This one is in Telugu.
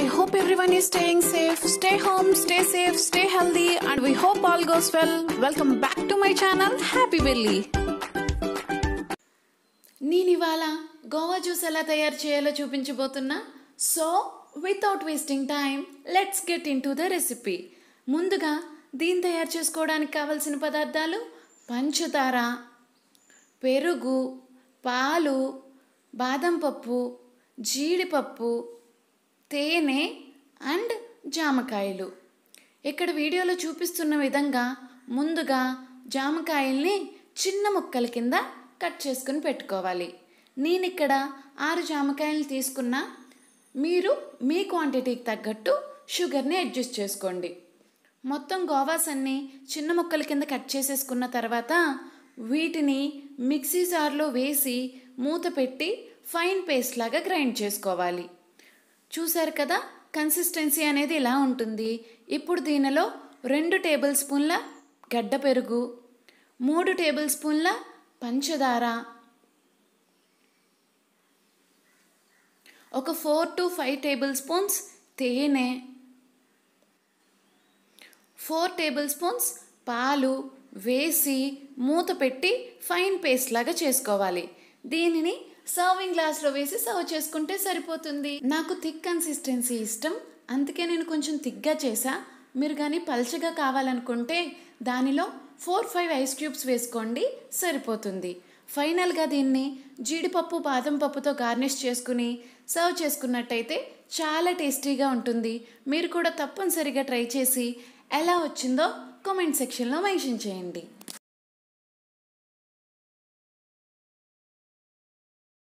I hope everyone is staying safe. Stay home, stay safe, stay healthy, and we hope all goes well. Welcome back to my channel, Happy Billy. నేను ఇవాళ గోవా జ్యూస్ ఎలా తయారు చేయాలో చూపించబోతున్నా so without wasting time let's get into the recipe ముందుగా దీన్ని తయారు చేసుకోవడానికి కావలసిన పదార్థాలు పంచదార పెరుగు పాలు బాదం పప్పు జీడిపప్పు తేనె అండ్ జామకాయలు ఇక్కడ వీడియోలో చూపిస్తున్న విధంగా ముందుగా జామకాయల్ని చిన్న ముక్కల కింద కట్ చేసుకుని పెట్టుకోవాలి నేను ఇక్కడ ఆరు జామకాయలు తీసుకున్న మీరు మీ క్వాంటిటీకి తగ్గట్టు షుగర్ని అడ్జస్ట్ చేసుకోండి మొత్తం గోవాస్ అన్ని చిన్న ముక్కల కింద కట్ చేసేసుకున్న తర్వాత వీటిని మిక్సీ జార్లో వేసి మూత పెట్టి ఫైన్ పేస్ట్ లాగా గ్రైండ్ చేసుకోవాలి చూశారు కదా కన్సిస్టెన్సీ అనేది ఇలా ఉంటుంది ఇప్పుడు దీనిలో రెండు టేబుల్ స్పూన్ల గడ్డ పెరుగు మూడు టేబుల్ స్పూన్ల పంచదార ఒక four to five tablespoons తేనె ఫోర్ టేబుల్ స్పూన్స్ పాలు వేసి మూత పెట్టి ఫైన్ పేస్ట్ లాగా చేసుకోవాలి దీనిని సర్వింగ్ గ్లాస్లో వేసి సర్వ్ చేసుకుంటే సరిపోతుంది నాకు థిక్ కన్సిస్టెన్సీ ఇష్టం అందుకే నేను కొంచెం థిక్గా చేసా మీరు కానీ పల్చగా కావాలనుకుంటే దానిలో ఫోర్ ఫైవ్ ఐస్ క్యూబ్స్ వేసుకోండి సరిపోతుంది ఫైనల్గా దీన్ని జీడిపప్పు బాదం పప్పుతో గార్నిష్ చేసుకుని సర్వ్ చేసుకున్నట్టయితే చాలా టేస్టీగా ఉంటుంది మీరు కూడా తప్పనిసరిగా ట్రై చేసి ఎలా వచ్చిందో కామెంట్ సెక్షన్లో మెన్షన్ చేయండి